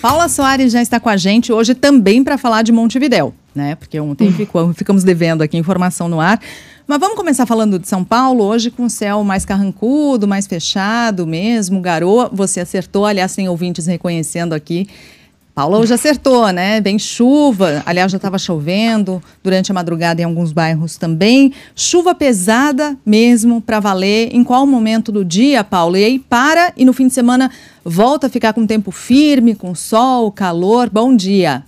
Paula Soares já está com a gente hoje também para falar de Montevidéu, né? Porque ontem hum. ficou, ficamos devendo aqui informação no ar. Mas vamos começar falando de São Paulo hoje com o céu mais carrancudo, mais fechado mesmo, garoa. Você acertou, aliás, tem ouvintes reconhecendo aqui Paula hoje acertou, né? Bem chuva, aliás, já estava chovendo durante a madrugada em alguns bairros também. Chuva pesada mesmo para valer. Em qual momento do dia, Paula? E aí para e no fim de semana volta a ficar com tempo firme, com sol, calor. Bom dia.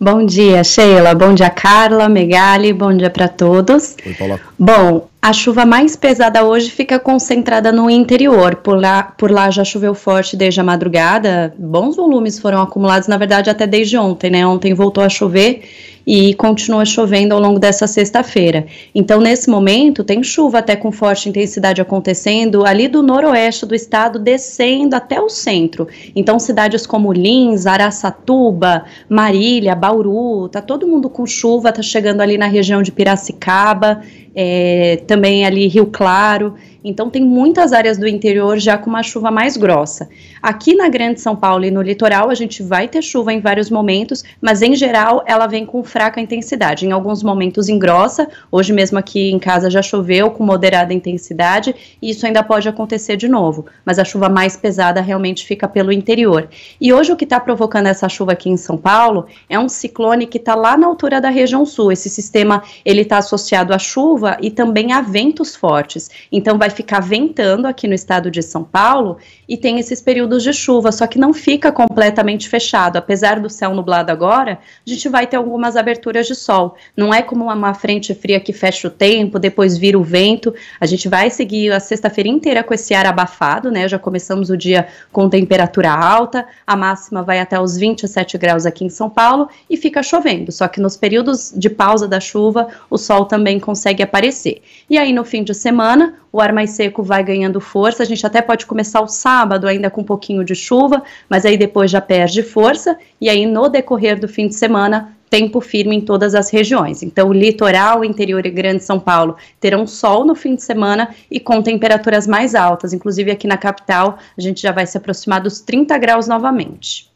Bom dia, Sheila. Bom dia, Carla, Megali. Bom dia para todos. Oi, Paula. Bom, a chuva mais pesada hoje fica concentrada no interior. Por lá, por lá já choveu forte desde a madrugada. Bons volumes foram acumulados, na verdade, até desde ontem, né? Ontem voltou a chover e continua chovendo ao longo dessa sexta-feira. Então, nesse momento, tem chuva até com forte intensidade acontecendo ali do noroeste do estado, descendo até o centro. Então, cidades como Lins, Araçatuba, Marília, Bauru, tá todo mundo com chuva, tá chegando ali na região de Piracicaba. É, também ali Rio Claro. Então tem muitas áreas do interior já com uma chuva mais grossa. Aqui na Grande São Paulo e no litoral a gente vai ter chuva em vários momentos, mas em geral ela vem com fraca intensidade. Em alguns momentos engrossa. Hoje mesmo aqui em casa já choveu com moderada intensidade e isso ainda pode acontecer de novo. Mas a chuva mais pesada realmente fica pelo interior. E hoje o que está provocando essa chuva aqui em São Paulo é um ciclone que está lá na altura da região sul. Esse sistema ele está associado à chuva e também a ventos fortes. Então vai ficar ventando aqui no estado de São Paulo e tem esses períodos de chuva, só que não fica completamente fechado. Apesar do céu nublado agora, a gente vai ter algumas aberturas de sol. Não é como uma frente fria que fecha o tempo, depois vira o vento. A gente vai seguir a sexta-feira inteira com esse ar abafado, né? Já começamos o dia com temperatura alta, a máxima vai até os 27 graus aqui em São Paulo e fica chovendo. Só que nos períodos de pausa da chuva, o sol também consegue aparecer. E aí no fim de semana, o ar mais seco vai ganhando força. A gente até pode começar o sábado ainda com um pouquinho de chuva, mas aí depois já perde força. E aí no decorrer do fim de semana, tempo firme em todas as regiões. Então, litoral, interior e grande São Paulo terão sol no fim de semana e com temperaturas mais altas. Inclusive aqui na capital, a gente já vai se aproximar dos 30 graus novamente.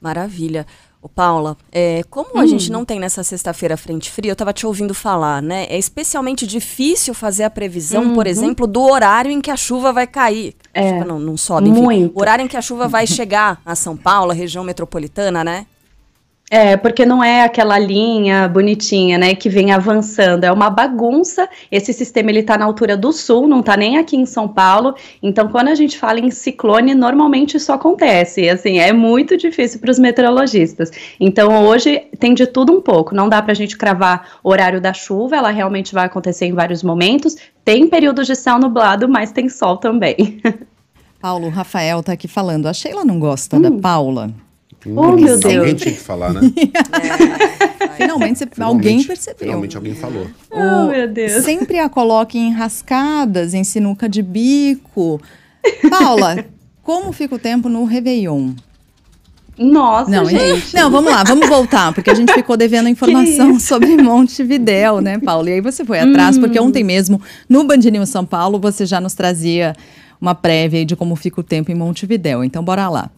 Maravilha. Ô Paula, é, como hum. a gente hum. não tem nessa sexta-feira frente fria, eu estava te ouvindo falar, né? É especialmente difícil fazer a previsão, uhum. por exemplo, do horário em que a chuva vai cair. É, chuva não, não sobe, enfim. Muito. O horário em que a chuva vai chegar a São Paulo, região metropolitana, né? É, porque não é aquela linha bonitinha, né, que vem avançando, é uma bagunça. Esse sistema ele tá na altura do sul, não tá nem aqui em São Paulo. Então, quando a gente fala em ciclone, normalmente isso acontece. Assim, é muito difícil para os meteorologistas. Então, hoje tem de tudo um pouco. Não dá para a gente cravar o horário da chuva, ela realmente vai acontecer em vários momentos. Tem períodos de céu nublado, mas tem sol também. Paulo, Rafael tá aqui falando. A Sheila não gosta hum. da Paula. Putz, oh, meu Deus. Alguém tinha que falar, né? é, Finalmente você, alguém percebeu. Finalmente alguém falou. Oh, o, meu Deus. Sempre a coloque em rascadas, em sinuca de bico. Paula, como fica o tempo no Réveillon? Nossa, não, gente. Não, vamos lá, vamos voltar, porque a gente ficou devendo informação sobre Montevidéu, né, Paulo? E aí você foi atrás, hum. porque ontem mesmo, no Band São Paulo, você já nos trazia uma prévia de como fica o tempo em Montevidéu. Então, bora lá.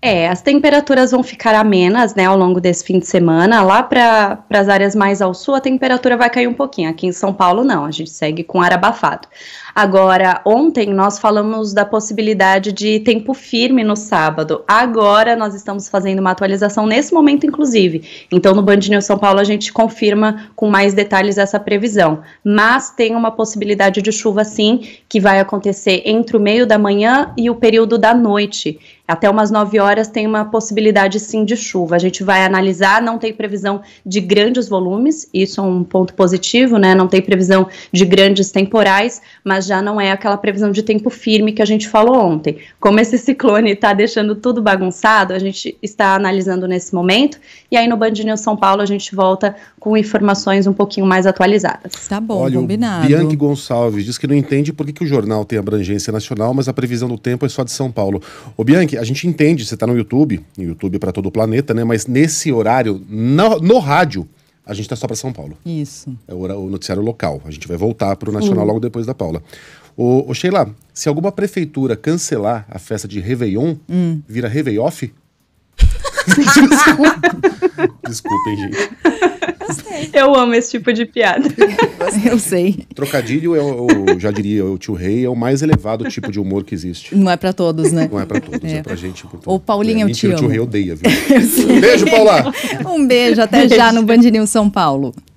É, as temperaturas vão ficar amenas, né, ao longo desse fim de semana. Lá para as áreas mais ao sul, a temperatura vai cair um pouquinho. Aqui em São Paulo, não, a gente segue com ar abafado. Agora, ontem nós falamos da possibilidade de tempo firme no sábado. Agora nós estamos fazendo uma atualização nesse momento, inclusive. Então, no Band News São Paulo, a gente confirma com mais detalhes essa previsão. Mas tem uma possibilidade de chuva, sim, que vai acontecer entre o meio da manhã e o período da noite. Até umas 9 horas tem uma possibilidade sim de chuva. A gente vai analisar, não tem previsão de grandes volumes, isso é um ponto positivo, né? Não tem previsão de grandes temporais, mas já não é aquela previsão de tempo firme que a gente falou ontem. Como esse ciclone está deixando tudo bagunçado, a gente está analisando nesse momento. E aí no Bandinho São Paulo a gente volta com informações um pouquinho mais atualizadas. Tá bom, Olha, combinado. O Bianchi Gonçalves diz que não entende por que, que o jornal tem abrangência nacional, mas a previsão do tempo é só de São Paulo. Ô Bianchi, a gente entende, você está no YouTube, YouTube é para todo o planeta, né? Mas nesse horário, no, no rádio, a gente está só para São Paulo. Isso. É o, o, noticiário local. A gente vai voltar para o nacional uhum. logo depois da Paula. Ô, ô, Sheila, se alguma prefeitura cancelar a festa de Réveillon, hum. vira Réveilloff? Desculpa. Desculpem, gente eu amo esse tipo de piada. eu sei. Trocadilho, é o, já diria, o tio Rei é o mais elevado tipo de humor que existe. Não é pra todos, né? Não é pra todos, é, é pra gente. O Paulinho, é, o tio. o tio Rei odeia, viu? beijo, Paula! Um beijo, até beijo. já no Band News São Paulo.